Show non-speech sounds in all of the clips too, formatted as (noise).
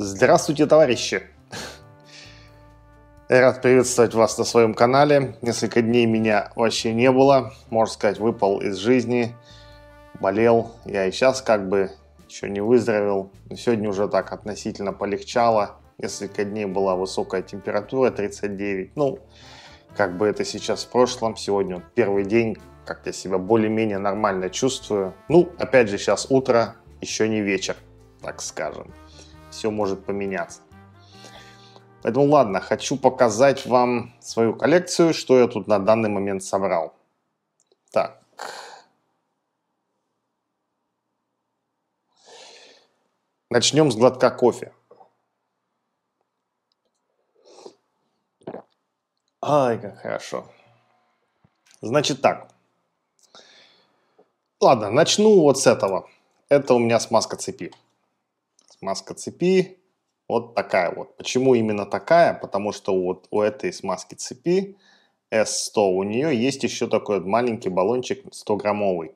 Здравствуйте, товарищи! Рад приветствовать вас на своем канале. Несколько дней меня вообще не было. Можно сказать, выпал из жизни. Болел. Я и сейчас как бы еще не выздоровел. Но сегодня уже так относительно полегчало. Несколько дней была высокая температура, 39. Ну, как бы это сейчас в прошлом. Сегодня первый день, как я себя более-менее нормально чувствую. Ну, опять же, сейчас утро, еще не вечер, так скажем все может поменяться. Поэтому ладно, хочу показать вам свою коллекцию, что я тут на данный момент собрал. Так. Начнем с глотка кофе. Ай, как хорошо. Значит так. Ладно, начну вот с этого. Это у меня смазка цепи смазка цепи вот такая вот. Почему именно такая? Потому что вот у этой смазки цепи S100 у нее есть еще такой вот маленький баллончик 100-граммовый.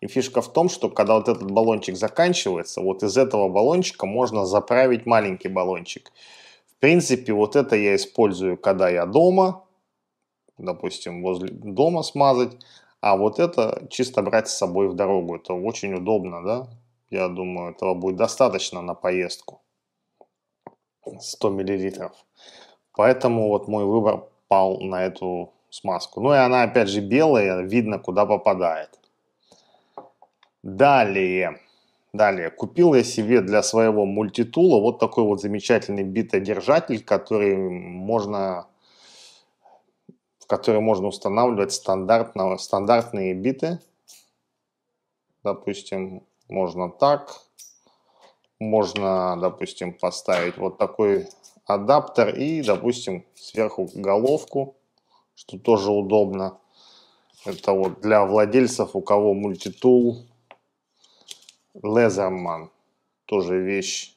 И фишка в том, что когда вот этот баллончик заканчивается, вот из этого баллончика можно заправить маленький баллончик. В принципе, вот это я использую, когда я дома, допустим, возле дома смазать, а вот это чисто брать с собой в дорогу. Это очень удобно, да? Я думаю, этого будет достаточно на поездку. 100 миллилитров. Поэтому вот мой выбор пал на эту смазку. Ну и она опять же белая, видно куда попадает. Далее. Далее. Купил я себе для своего мультитула вот такой вот замечательный битодержатель, который можно в который можно устанавливать стандартно, стандартные биты. Допустим, можно так. Можно, допустим, поставить вот такой адаптер и, допустим, сверху головку, что тоже удобно. Это вот для владельцев, у кого мультитул Лезерман. Тоже вещь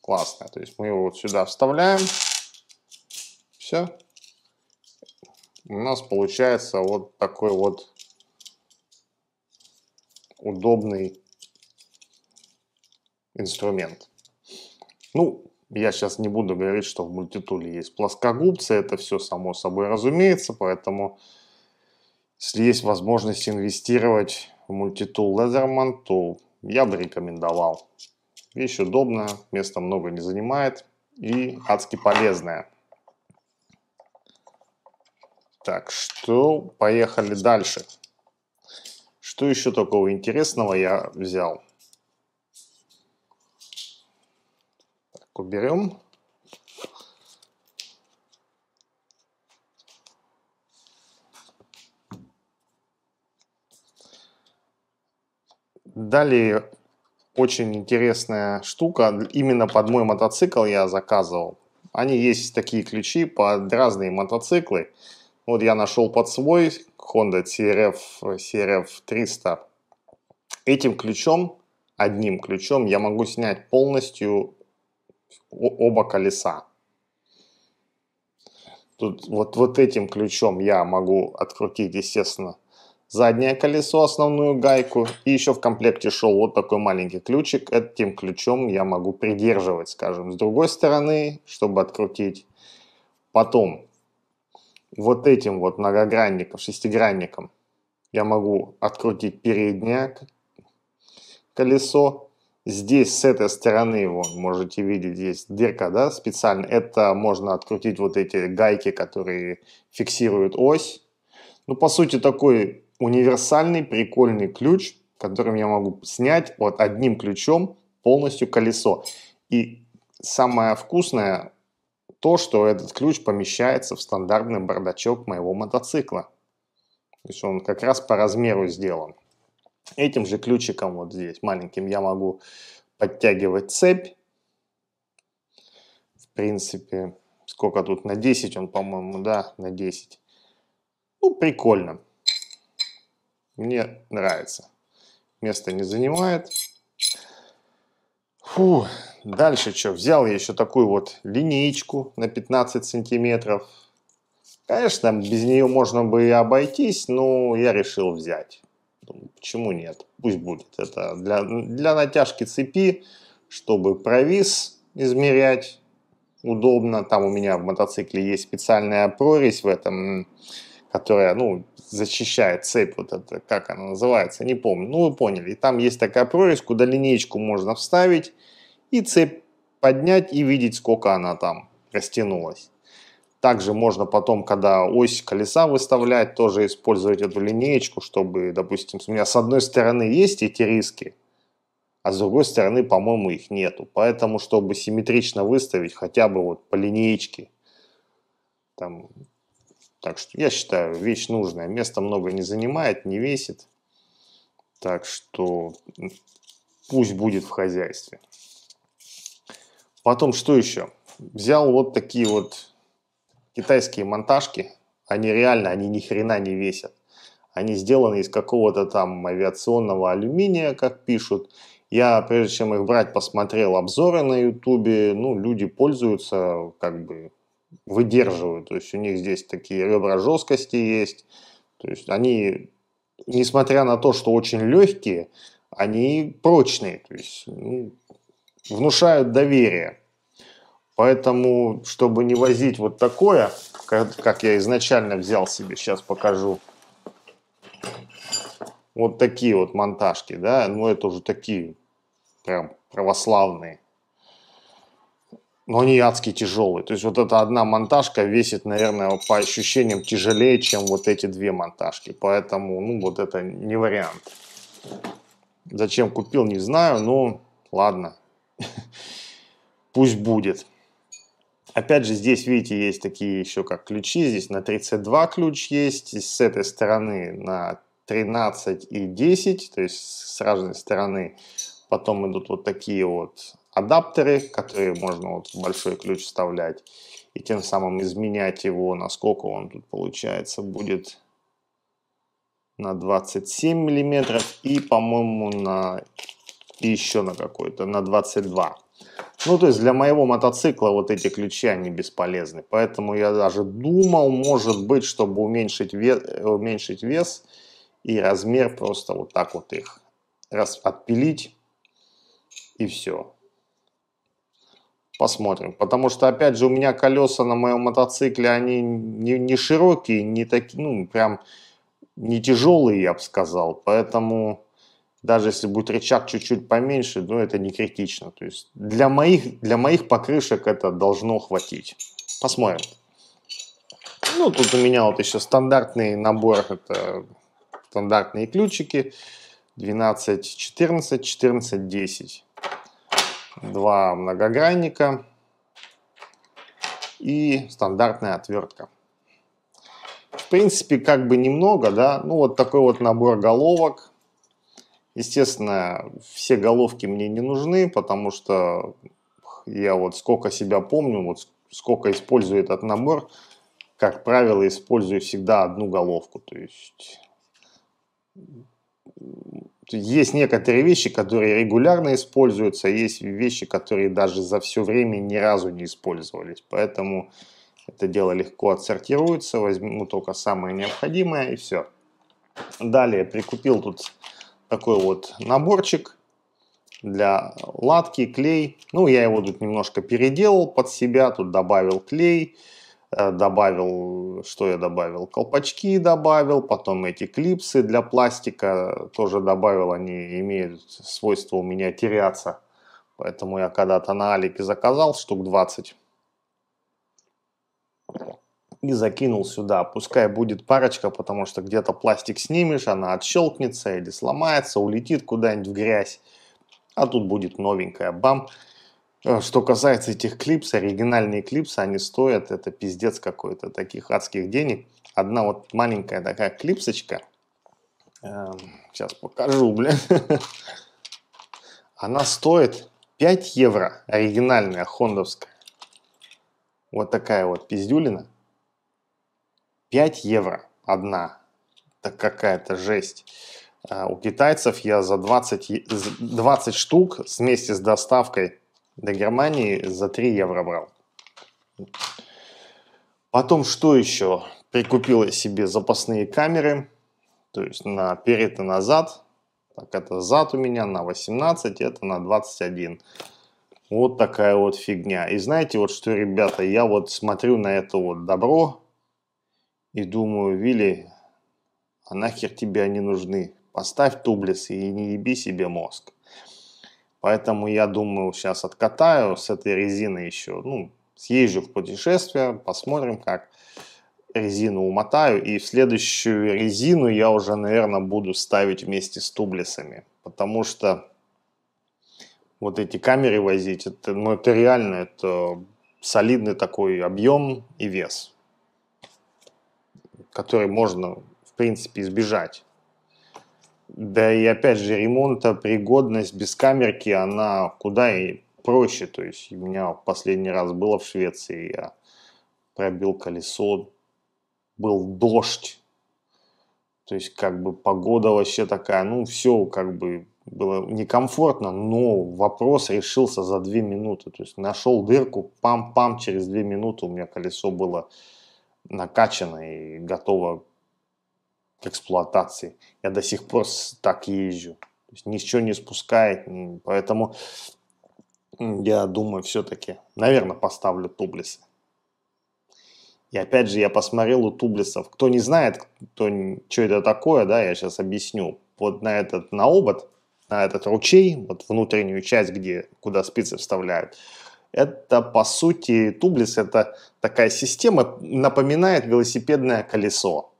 классная. То есть мы его вот сюда вставляем. Все. У нас получается вот такой вот удобный инструмент. Ну, я сейчас не буду говорить, что в мультитуле есть плоскогубцы, это все само собой разумеется, поэтому если есть возможность инвестировать в мультитул Leatherman, то я бы рекомендовал. Вещь удобная, места много не занимает и адски полезная. Так, что? Поехали дальше. Что еще такого интересного я взял? карточку берем. Далее очень интересная штука. Именно под мой мотоцикл я заказывал. Они есть такие ключи под разные мотоциклы. Вот я нашел под свой Honda CRF, CRF 300. Этим ключом, одним ключом, я могу снять полностью оба колеса. Тут вот, вот этим ключом я могу открутить, естественно, заднее колесо, основную гайку. И еще в комплекте шел вот такой маленький ключик. Этим ключом я могу придерживать, скажем, с другой стороны, чтобы открутить. Потом вот этим вот многогранником, шестигранником я могу открутить переднее колесо Здесь с этой стороны, вот, можете видеть, есть дырка, да, специально. Это можно открутить вот эти гайки, которые фиксируют ось. Ну, по сути, такой универсальный, прикольный ключ, которым я могу снять вот одним ключом полностью колесо. И самое вкусное то, что этот ключ помещается в стандартный бардачок моего мотоцикла. То есть он как раз по размеру сделан. Этим же ключиком вот здесь маленьким я могу подтягивать цепь. В принципе, сколько тут, на 10 он, по-моему, да, на 10. Ну, прикольно. Мне нравится. Место не занимает. Фу, дальше что, взял я еще такую вот линеечку на 15 сантиметров. Конечно, без нее можно бы и обойтись, но я решил взять. Почему нет? Пусть будет. Это для, для натяжки цепи, чтобы провис измерять удобно. Там у меня в мотоцикле есть специальная прорезь в этом, которая, ну, защищает цепь вот это, как она называется, не помню. Ну, вы поняли. И там есть такая прорезь, куда линейку можно вставить и цепь поднять и видеть, сколько она там растянулась. Также можно потом, когда ось колеса выставлять, тоже использовать эту линеечку, чтобы, допустим, у меня с одной стороны есть эти риски, а с другой стороны, по-моему, их нету. Поэтому, чтобы симметрично выставить хотя бы вот по линеечке, там, так что я считаю, вещь нужная. место много не занимает, не весит. Так что пусть будет в хозяйстве. Потом что еще? Взял вот такие вот китайские монтажки, они реально, они ни хрена не весят. Они сделаны из какого-то там авиационного алюминия, как пишут. Я, прежде чем их брать, посмотрел обзоры на ютубе. Ну, люди пользуются, как бы выдерживают. То есть у них здесь такие ребра жесткости есть. То есть они, несмотря на то, что очень легкие, они прочные. То есть ну, внушают доверие. Поэтому, чтобы не возить вот такое, как, как я изначально взял себе, сейчас покажу. Вот такие вот монтажки, да, но ну, это уже такие прям православные. Но они адски тяжелые. То есть вот эта одна монтажка весит, наверное, по ощущениям тяжелее, чем вот эти две монтажки. Поэтому, ну, вот это не вариант. Зачем купил, не знаю, но ладно. (laughs) Пусть будет. Опять же, здесь, видите, есть такие еще как ключи. Здесь на 32 ключ есть, с этой стороны на 13 и 10, то есть с разной стороны. Потом идут вот такие вот адаптеры, которые можно вот в большой ключ вставлять и тем самым изменять его, насколько он тут получается будет на 27 миллиметров и, по-моему, на и еще на какой-то, на 22. Ну, то есть для моего мотоцикла вот эти ключи, они бесполезны. Поэтому я даже думал, может быть, чтобы уменьшить вес, уменьшить вес и размер, просто вот так вот их раз отпилить и все. Посмотрим. Потому что, опять же, у меня колеса на моем мотоцикле, они не, не широкие, не такие, ну, прям не тяжелые, я бы сказал. Поэтому даже если будет рычаг чуть-чуть поменьше, но ну, это не критично. То есть для моих, для моих покрышек это должно хватить. Посмотрим. Ну, тут у меня вот еще стандартный набор, это стандартные ключики. 12, 14, 14, 10. Два многогранника и стандартная отвертка. В принципе, как бы немного, да, ну вот такой вот набор головок Естественно, все головки мне не нужны, потому что я вот сколько себя помню, вот сколько использую этот набор, как правило, использую всегда одну головку. То есть есть некоторые вещи, которые регулярно используются, есть вещи, которые даже за все время ни разу не использовались. Поэтому это дело легко отсортируется, возьму только самое необходимое и все. Далее прикупил тут такой вот наборчик для латки, клей. Ну, я его тут немножко переделал под себя, тут добавил клей, э, добавил, что я добавил, колпачки добавил, потом эти клипсы для пластика тоже добавил, они имеют свойство у меня теряться. Поэтому я когда-то на Алике заказал штук 20 и закинул сюда. Пускай будет парочка, потому что где-то пластик снимешь, она отщелкнется или сломается, улетит куда-нибудь в грязь. А тут будет новенькая, бам. Э, что касается этих клипс, оригинальные клипсы, они стоят, это пиздец какой-то, таких адских денег. Одна вот маленькая такая клипсочка, сейчас эм, покажу, блин, (laughs) она стоит 5 евро, оригинальная, хондовская. Вот такая вот пиздюлина. 5 евро одна. Это какая-то жесть. А, у китайцев я за 20, 20 штук вместе с доставкой до Германии за 3 евро брал. Потом что еще? Прикупил я себе запасные камеры, то есть на перед и назад. Так, это зад у меня на 18, это на 21. Вот такая вот фигня. И знаете, вот что, ребята, я вот смотрю на это вот добро, и думаю, Вилли, а нахер тебе они нужны? Поставь тублис и не еби себе мозг. Поэтому я думаю, сейчас откатаю с этой резины еще, ну, съезжу в путешествие, посмотрим, как резину умотаю. И в следующую резину я уже, наверное, буду ставить вместе с тублисами. Потому что вот эти камеры возить, это, ну, это реально, это солидный такой объем и вес который можно, в принципе, избежать. Да и опять же, ремонта, пригодность без камерки, она куда и проще. То есть у меня последний раз было в Швеции, я пробил колесо, был дождь. То есть как бы погода вообще такая, ну все как бы было некомфортно, но вопрос решился за две минуты. То есть нашел дырку, пам-пам, через две минуты у меня колесо было накачана и готова к эксплуатации. Я до сих пор так езжу. То есть ничего не спускает, поэтому я думаю, все-таки, наверное, поставлю тублисы. И опять же, я посмотрел у Тублисов. Кто не знает, кто, что это такое, да, я сейчас объясню. Вот на этот на обод, на этот ручей, вот внутреннюю часть, где, куда спицы вставляют, это, по сути, тублис – это такая система, напоминает велосипедное колесо.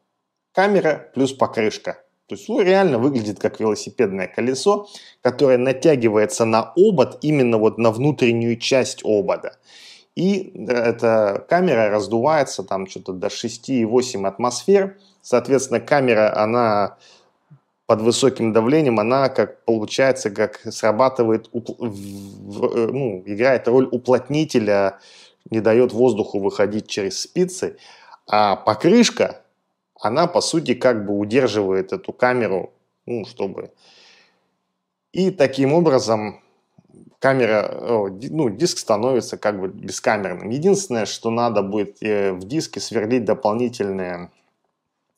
Камера плюс покрышка. То есть ну, реально выглядит как велосипедное колесо, которое натягивается на обод, именно вот на внутреннюю часть обода. И э, эта камера раздувается там что-то до 6,8 атмосфер. Соответственно, камера, она под высоким давлением, она как получается, как срабатывает, э, ну, играет роль уплотнителя, не дает воздуху выходить через спицы, а покрышка, она по сути как бы удерживает эту камеру, ну, чтобы... И таким образом камера, ну, диск становится как бы бескамерным. Единственное, что надо будет э, в диске сверлить дополнительные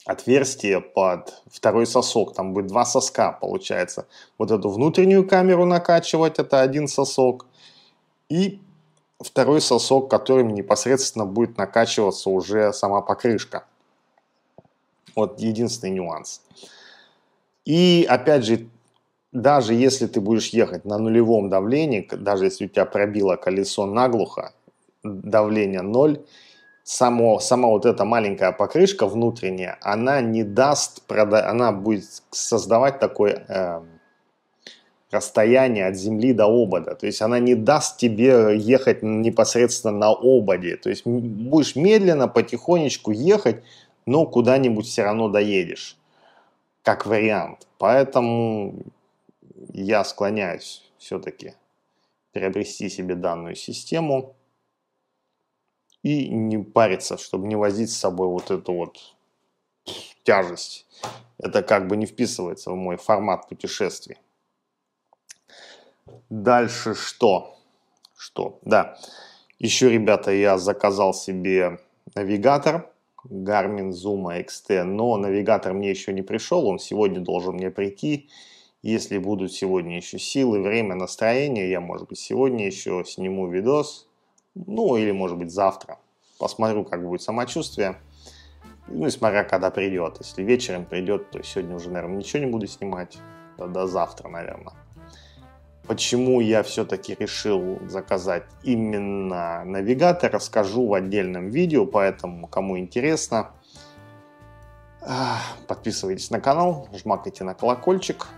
отверстие под второй сосок, там будет два соска получается. Вот эту внутреннюю камеру накачивать, это один сосок, и второй сосок, которым непосредственно будет накачиваться уже сама покрышка. Вот единственный нюанс. И опять же, даже если ты будешь ехать на нулевом давлении, даже если у тебя пробило колесо наглухо, давление 0, само, сама вот эта маленькая покрышка внутренняя, она не даст, прода... она будет создавать такое э, расстояние от земли до обода. То есть она не даст тебе ехать непосредственно на ободе. То есть будешь медленно, потихонечку ехать, но куда-нибудь все равно доедешь, как вариант. Поэтому я склоняюсь все-таки приобрести себе данную систему и не париться, чтобы не возить с собой вот эту вот тяжесть. Это как бы не вписывается в мой формат путешествий. Дальше что? Что? Да. Еще, ребята, я заказал себе навигатор Garmin Zuma XT, но навигатор мне еще не пришел, он сегодня должен мне прийти. Если будут сегодня еще силы, время, настроение, я, может быть, сегодня еще сниму видос – ну или, может быть, завтра. Посмотрю, как будет самочувствие. Ну и смотря, когда придет. Если вечером придет, то сегодня уже, наверное, ничего не буду снимать. Тогда завтра, наверное. Почему я все-таки решил заказать именно навигатор, расскажу в отдельном видео, поэтому, кому интересно, подписывайтесь на канал, жмакайте на колокольчик.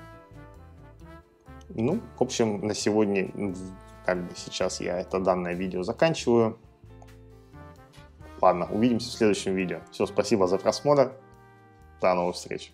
Ну, в общем, на сегодня как бы сейчас я это данное видео заканчиваю. Ладно, увидимся в следующем видео. Все, спасибо за просмотр. До новых встреч.